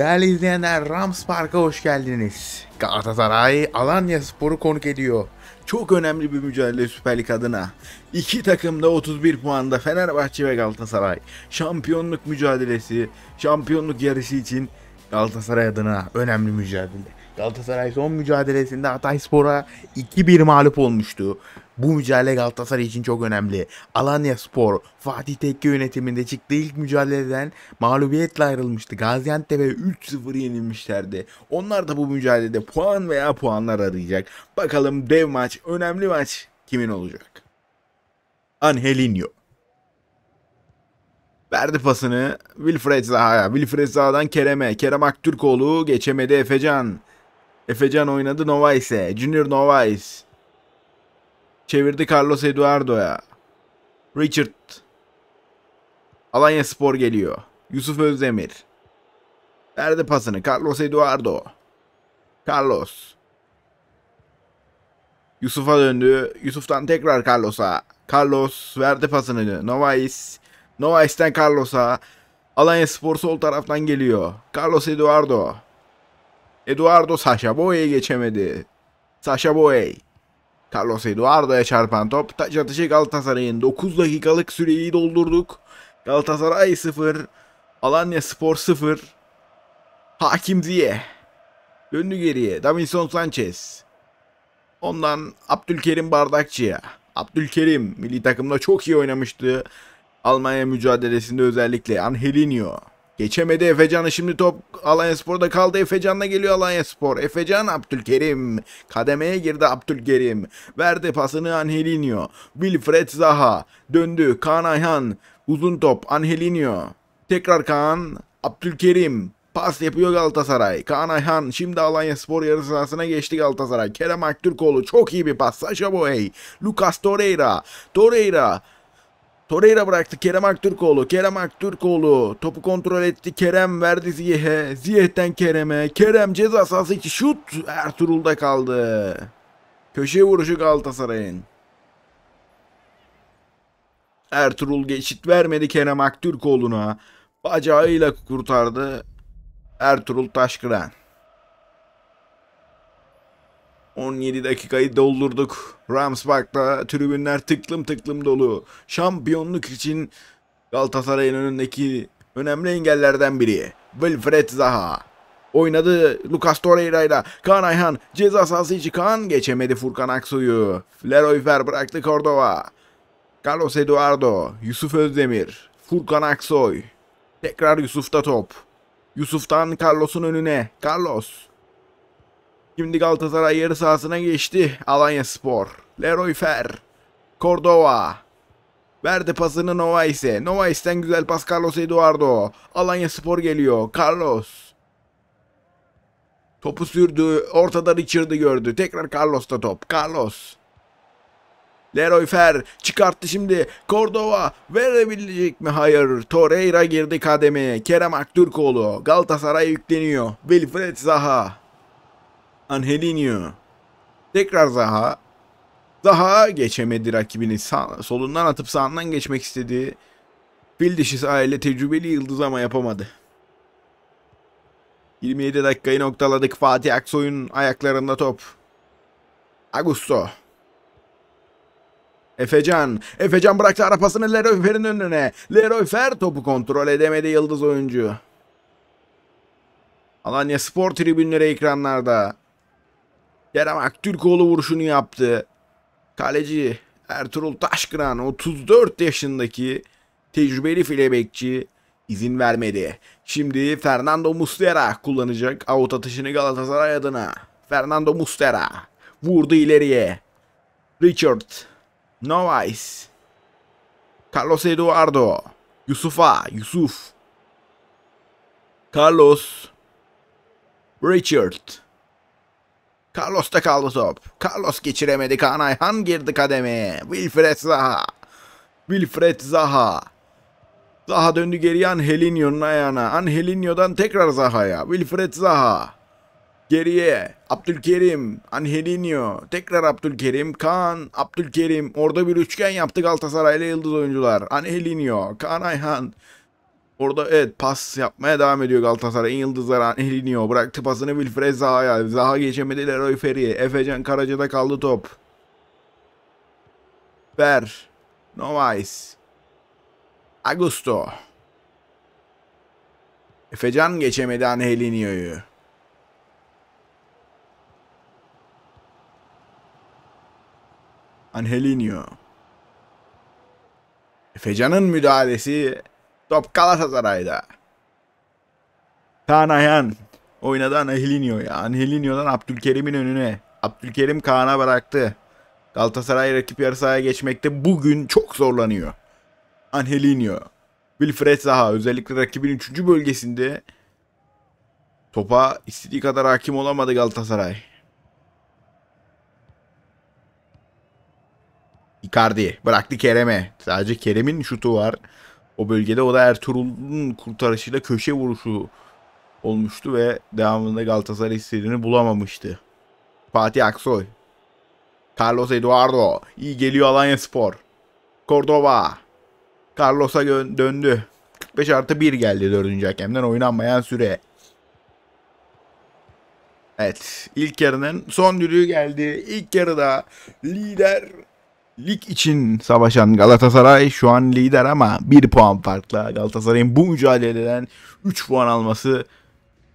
Değerli izleyenler Rams Park'a hoş geldiniz. Galatasaray Alanya Spor'u konuk ediyor. Çok önemli bir mücadele Süper Lig adına. İki takım da 31 puanda Fenerbahçe ve Galatasaray. Şampiyonluk mücadelesi, şampiyonluk yarışı için Galatasaray adına önemli mücadele. Galatasaray son mücadelesinde Hatay Spor'a 2-1 mağlup olmuştu. Bu mücadele Galatasaray için çok önemli. Alanya Spor, Fatih Tekke yönetiminde çıktığı ilk mücadeleden mağlubiyetle ayrılmıştı. Gaziantep'e 3-0 yenilmişlerdi. Onlar da bu mücadelede puan veya puanlar arayacak. Bakalım dev maç, önemli maç kimin olacak? Angelinho verdi pasını Wilfred Zaha'ya. Wilfred Zaha'dan Kerem'e. Kerem Aktürkoğlu geçemedi Efecan. Efecan oynadı Novais. E. Junior Novais. Çevirdi Carlos Eduardo'ya. Richard. Alanya Spor geliyor. Yusuf Özdemir. Verdi pasını. Carlos Eduardo. Carlos. Yusuf'a döndü. Yusuf'tan tekrar Carlos'a. Carlos verdi pasını. Novais. Novais'ten Carlos'a. Alanya Spor sol taraftan geliyor. Carlos Eduardo. Eduardo Sasha Boye'yi geçemedi. Sasha Boye. Carlos Eduardo'ya çarpan top taç atışı Galatasaray'ın 9 dakikalık süreyi doldurduk. Galatasaray 0, Alanya Spor 0, Hakim Ziye. Döndü geriye Davinson Sanchez. Ondan Abdülkerim Bardakçı'ya. Abdülkerim milli takımda çok iyi oynamıştı. Almanya mücadelesinde özellikle Angelinho. Geçemedi Efecan'ı şimdi top Alanya Spor'da kaldı. Efecan'la geliyor Alanya Spor. Efecan Abdülkerim. Kademeye girdi Abdülkerim. Verdi pasını Angelinho. Wilfred Zaha. Döndü Kaan Ayhan. Uzun top Angelinho. Tekrar Kaan. Abdülkerim. Pas yapıyor Galatasaray. Kaan Ayhan şimdi Alanya Spor yarı sahasına geçti Galatasaray. Kerem Aktürkoğlu çok iyi bir pas. Saşa Boey. Lucas Torreira. Torreira. Torreira bıraktı Kerem Aktürkoğlu. Kerem Aktürkoğlu topu kontrol etti. Kerem verdi Ziyeh'e. Ziyeh'ten Kerem'e. Kerem ceza sahası içi şut. Ertuğrul'da kaldı. Köşe vuruşu Galatasaray'ın. Ertuğrul geçit vermedi Kerem Aktürkoğlu'na. Bacağıyla kurtardı Ertuğrul Taşkıran. 17 dakikayı doldurduk. Rams Park'ta tribünler tıklım tıklım dolu. Şampiyonluk için Galatasaray'ın önündeki önemli engellerden biri. Wilfred Zaha. Oynadı Lucas Torreira ile Kaan Ayhan ceza sahası içi Kaan geçemedi Furkan Aksu'yu. Leroy Fer bıraktı Cordova. Carlos Eduardo, Yusuf Özdemir, Furkan Aksoy. Tekrar Yusuf'ta top. Yusuf'tan Carlos'un önüne. Carlos Şimdi Galatasaray yarı sahasına geçti. Alanya Spor. Leroy Fer. Cordova. Verdi pasını Novais'e. Novais'ten güzel pas Carlos Eduardo. Alanya Spor geliyor. Carlos. Topu sürdü. Ortada Richard'ı gördü. Tekrar Carlos'ta top. Carlos. Leroy Fer çıkarttı şimdi. Cordova verebilecek mi? Hayır. Torreira girdi kademeye. Kerem Aktürkoğlu. Galatasaray yükleniyor. Wilfred Zaha. Angelinho. Tekrar Zaha. Zaha geçemedi rakibini sağ, solundan atıp sağından geçmek istedi. Fil dişi sahile tecrübeli yıldız ama yapamadı. 27 dakikayı noktaladık. Fatih Aksoy'un ayaklarında top. Augusto. Efecan. Efecan bıraktı arapasını Leroy Fer'in önüne. Leroy Fer topu kontrol edemedi yıldız oyuncu. Alanya Spor tribünleri ekranlarda. Kerem Aktürkoğlu vuruşunu yaptı. Kaleci Ertuğrul Taşkıran 34 yaşındaki tecrübeli filebekçi izin vermedi. Şimdi Fernando Mustera kullanacak avut atışını Galatasaray adına. Fernando Mustera vurdu ileriye. Richard Novais Carlos Eduardo Yusuf'a Yusuf Carlos Richard Carlos da kaldı top. Carlos geçiremedi. Kaan Ayhan girdi kademeye. Wilfred Zaha. Wilfred Zaha. Zaha döndü geriye Angelinho'nun ayağına. Angelinho'dan tekrar Zaha'ya. Wilfred Zaha. Geriye Abdülkerim, Angelinho, tekrar Abdülkerim, Kaan, Abdülkerim. Orada bir üçgen yaptı Galatasaraylı yıldız oyuncular. Angelinho, Kaan Ayhan, Orada evet pas yapmaya devam ediyor Galatasaray. Yıldızlar Elinio bıraktı pasını Wilfred Zaha'ya. Zaha geçemedi Leroy Ferry'e. Efecan Karaca'da kaldı top. Ver. Novais. Augusto. Efecan geçemedi Anhelinioyu. Anhelinio. Efecan'ın müdahalesi Top Galatasaray'da. Kaan Ayhan oynadı Angelinho ya. Angelinho'dan Abdülkerim'in önüne. Abdülkerim Kaan'a bıraktı. Galatasaray rakip yarı sahaya geçmekte bugün çok zorlanıyor. Angelinho. Wilfred Zaha özellikle rakibin 3. bölgesinde topa istediği kadar hakim olamadı Galatasaray. Icardi bıraktı Kerem'e. Sadece Kerem'in şutu var o bölgede. O da Ertuğrul'un kurtarışıyla köşe vuruşu olmuştu ve devamında Galatasaray istediğini bulamamıştı. Fatih Aksoy. Carlos Eduardo. iyi geliyor Alanya Spor. Cordova. Carlos'a döndü. 45 artı 1 geldi 4. hakemden oynanmayan süre. Evet. ilk yarının son düdüğü geldi. İlk yarıda lider Lig için savaşan Galatasaray şu an lider ama 1 puan farkla. Galatasaray'ın bu mücadeleden 3 puan alması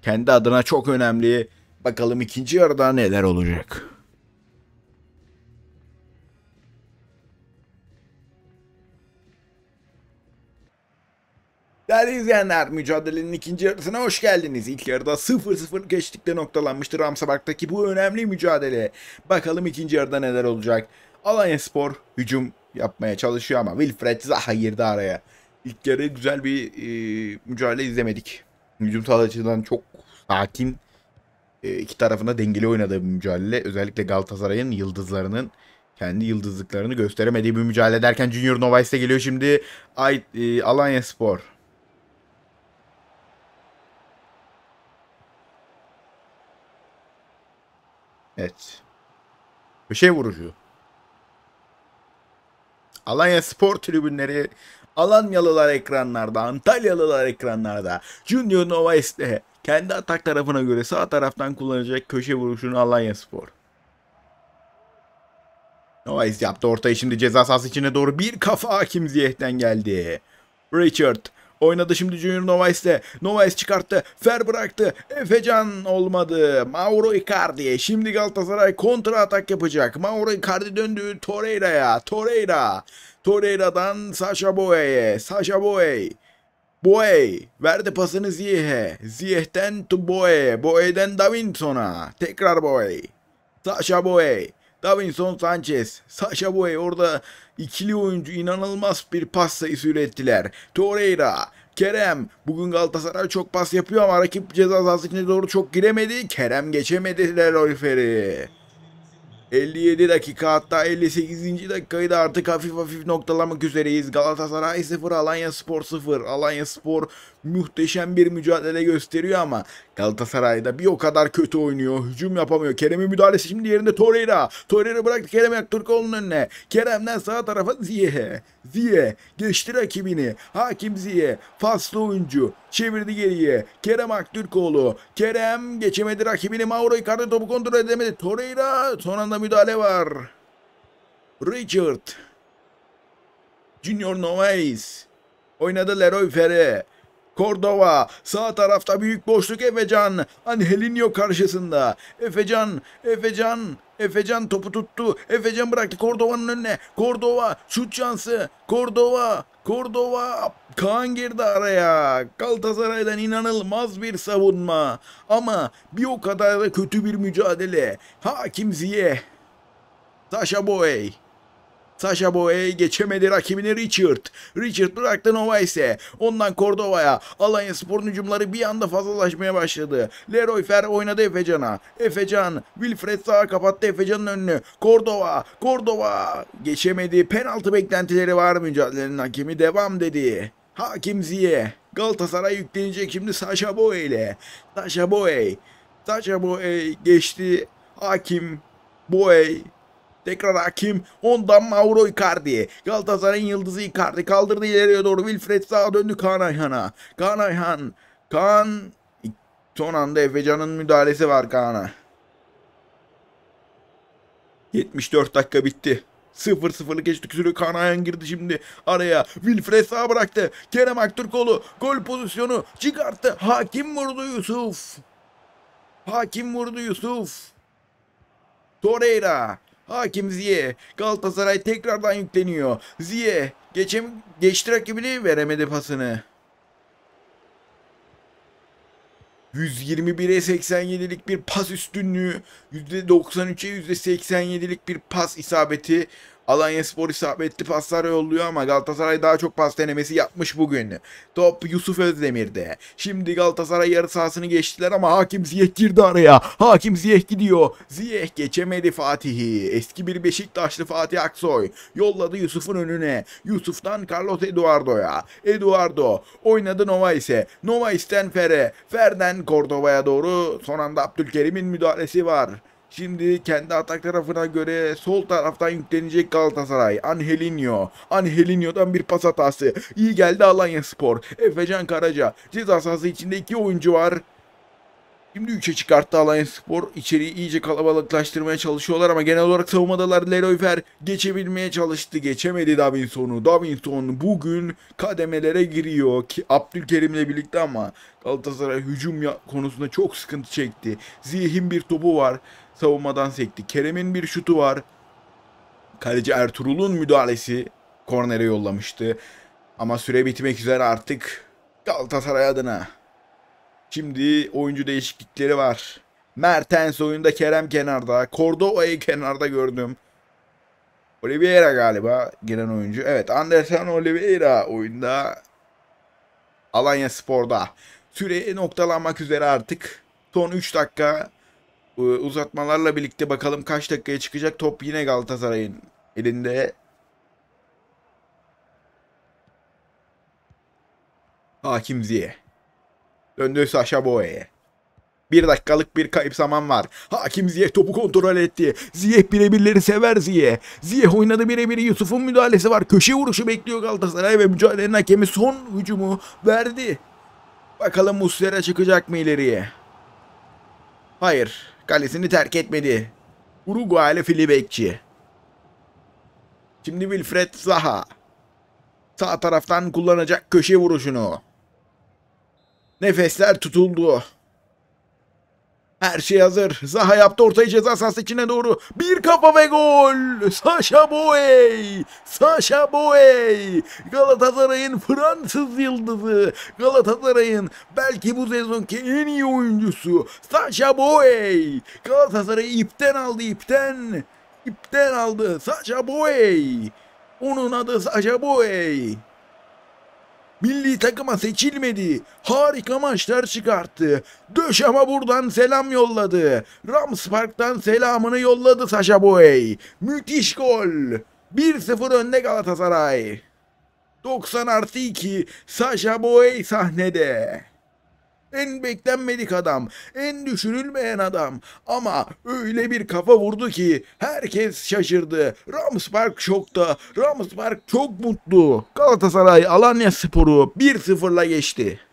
kendi adına çok önemli. Bakalım ikinci yarıda neler olacak. Değerli izleyenler, mücadelenin ikinci yarısına hoş geldiniz. İlk yarıda 0-0 geçtikte noktalanmıştı Ramsabak'taki bu önemli mücadele. Bakalım ikinci yarıda neler olacak. Alanya Spor hücum yapmaya çalışıyor ama Wilfred Zaha girdi araya. İlk yarı güzel bir e, mücadele izlemedik. Hücum sahasından çok sakin e, iki tarafında dengeli oynadığı bir mücadele. Özellikle Galatasaray'ın yıldızlarının kendi yıldızlıklarını gösteremediği bir mücadele derken Junior Novais de geliyor şimdi. Ay, e, Alanya Spor. Evet. Köşe vuruşu. Alanya spor tribünleri, Alanyalılar ekranlarda, Antalyalılar ekranlarda, Junior Nova Novais'te kendi atak tarafına göre sağ taraftan kullanacak köşe vuruşunu Alanya Spor. Novaes yaptı ortayı şimdi ceza sahası içine doğru bir kafa hakimziyetten geldi. Richard Oynadı şimdi Junior Novais'te. Novais çıkarttı. Fer bıraktı. Efecan olmadı. Mauro Icardi. Şimdi Galatasaray kontra atak yapacak. Mauro Icardi döndü Torreira'ya. Torreira. Torreira'dan Sasha Boye'ye. Sasha Boye. Boye. Verdi pasını Ziyeh'e. Ziyeh'ten Boye. Boye'den Davinson'a. Tekrar Boye. Sasha Boye. Davinson Sanchez, Sasha Boy orada ikili oyuncu inanılmaz bir pas sayısı ürettiler. Torreira, Kerem bugün Galatasaray çok pas yapıyor ama rakip ceza sahası içine doğru çok giremedi. Kerem geçemedi Lelorifer'i. 57 dakika hatta 58. dakikayı da artık hafif hafif noktalamak üzereyiz. Galatasaray 0, Alanya Spor 0. Alanya Spor muhteşem bir mücadele gösteriyor ama Galatasaray'da bir o kadar kötü oynuyor. Hücum yapamıyor. Kerem'in müdahalesi şimdi yerinde Torreira. Torreira bıraktı Kerem Aktürkoğlu'nun önüne. Kerem'den sağ tarafa Ziye. Ziye geçti rakibini. Hakim Ziye. Faslı oyuncu. Çevirdi geriye. Kerem Aktürkoğlu. Kerem geçemedi rakibini. Mauro Icardi topu kontrol edemedi. Torreira son anda müdahale var. Richard. Junior Novais. Oynadı Leroy Ferre. Kordova. Sağ tarafta büyük boşluk Efecan. Angelinho hani karşısında. Efecan, Efecan, Efecan topu tuttu. Efecan bıraktı Kordova'nın önüne. Kordova şut şansı. Kordova, Kordova. Kaan girdi araya. Galatasaray'dan inanılmaz bir savunma. Ama bir o kadar da kötü bir mücadele. Hakim Ziye. Sasha Boy. Sasha Boya'ya geçemedi rakibini Richard. Richard bıraktı Nova ise. Ondan Cordova'ya. Alanya Spor'un hücumları bir anda fazlalaşmaya başladı. Leroy Fer oynadı Efecan'a. Efecan. Wilfred sağa kapattı Efecan'ın önünü. Cordova. Cordova. Geçemedi. Penaltı beklentileri var mücadelenin Hakimi devam dedi. Hakim Ziye. Galatasaray yüklenecek şimdi Sasha Boy ile. Sasha Boy. Sasha Boy geçti. Hakim Boy Tekrar hakim ondan Mauro Icardi. Galatasaray'ın yıldızı Icardi kaldırdı ileriye doğru. Wilfred sağa döndü Kaan Ayhan'a. Kaan Ayhan. Kaan son anda Efecan'ın müdahalesi var Kaan'a. 74 dakika bitti. 0-0'lık eşitlik sürü Kaan Ayhan girdi şimdi araya. Wilfred sağ bıraktı. Kerem Aktürkoğlu gol pozisyonu çıkarttı. Hakim vurdu Yusuf. Hakim vurdu Yusuf. Torreira. Hakim Ziye. Galatasaray tekrardan yükleniyor. Ziye. Geçem, geçti rakibini veremedi pasını. 121'e 87'lik bir pas üstünlüğü, %93'e %87'lik bir pas isabeti Alanya Spor isabetli paslar yolluyor ama Galatasaray daha çok pas denemesi yapmış bugün. Top Yusuf Özdemir'de. Şimdi Galatasaray yarı sahasını geçtiler ama Hakim Ziyeh girdi araya. Hakim Ziyeh gidiyor. Ziyeh geçemedi Fatih'i. Eski bir Beşiktaşlı Fatih Aksoy. Yolladı Yusuf'un önüne. Yusuf'tan Carlos Eduardo'ya. Eduardo oynadı Nova ise. Nova isten Fer'e. Fer'den Cordova'ya doğru son anda Abdülkerim'in müdahalesi var. Şimdi kendi atak tarafına göre sol taraftan yüklenecek Galatasaray. Angelinho. Angelinho'dan bir pas hatası. İyi geldi Alanya Spor. Efecan Karaca. Ceza sahası içinde iki oyuncu var. Şimdi 3'e çıkarttı Alanya Spor. İçeriği iyice kalabalıklaştırmaya çalışıyorlar ama genel olarak savunmadalar Leroy Fer geçebilmeye çalıştı. Geçemedi Davinson'u. Davinson bugün kademelere giriyor. Ki Abdülkerim'le birlikte ama Galatasaray hücum konusunda çok sıkıntı çekti. Zihin bir topu var savunmadan sekti. Kerem'in bir şutu var. Kaleci Ertuğrul'un müdahalesi kornere yollamıştı. Ama süre bitmek üzere artık Galatasaray adına. Şimdi oyuncu değişiklikleri var. Mertens oyunda Kerem kenarda. Cordova'yı kenarda gördüm. Oliveira galiba giren oyuncu. Evet Anderson Oliveira oyunda. Alanya Spor'da. Süre noktalanmak üzere artık. Son 3 dakika ee, uzatmalarla birlikte bakalım kaç dakikaya çıkacak. Top yine Galatasaray'ın elinde. Hakim Ziye. Döndü aşağı Boye'ye. Bir dakikalık bir kayıp zaman var. Hakim Ziyeh topu kontrol etti. Ziyeh birebirleri sever Ziyeh. Ziyeh oynadı birebir Yusuf'un müdahalesi var. Köşe vuruşu bekliyor Galatasaray ve mücadelenin hakemi son hücumu verdi. Bakalım Muslera çıkacak mı ileriye? Hayır kalesini terk etmedi. Uruguaylı fili Şimdi Wilfred Zaha. Sağ taraftan kullanacak köşe vuruşunu. Nefesler tutuldu. Her şey hazır. Zaha yaptı ortayı ceza sahası içine doğru. Bir kafa ve gol. Sasha Boey. Sasha Boey. Galatasaray'ın Fransız yıldızı. Galatasaray'ın belki bu sezonki en iyi oyuncusu. Sasha Boey. Galatasaray'ı ipten aldı ipten. İpten aldı. Sasha Boey. Onun adı Sasha Boey. Milli takıma seçilmedi. Harika maçlar çıkarttı. Döşeme buradan selam yolladı. Ramspark'tan selamını yolladı Sasha Boy. Müthiş gol. 1-0 önde Galatasaray. 90 artı 2 Sasha Boy sahnede. En beklenmedik adam. En düşünülmeyen adam. Ama öyle bir kafa vurdu ki herkes şaşırdı. Ramsberg şokta. Ramsberg çok mutlu. Galatasaray Alanya Sporu 1-0'la geçti.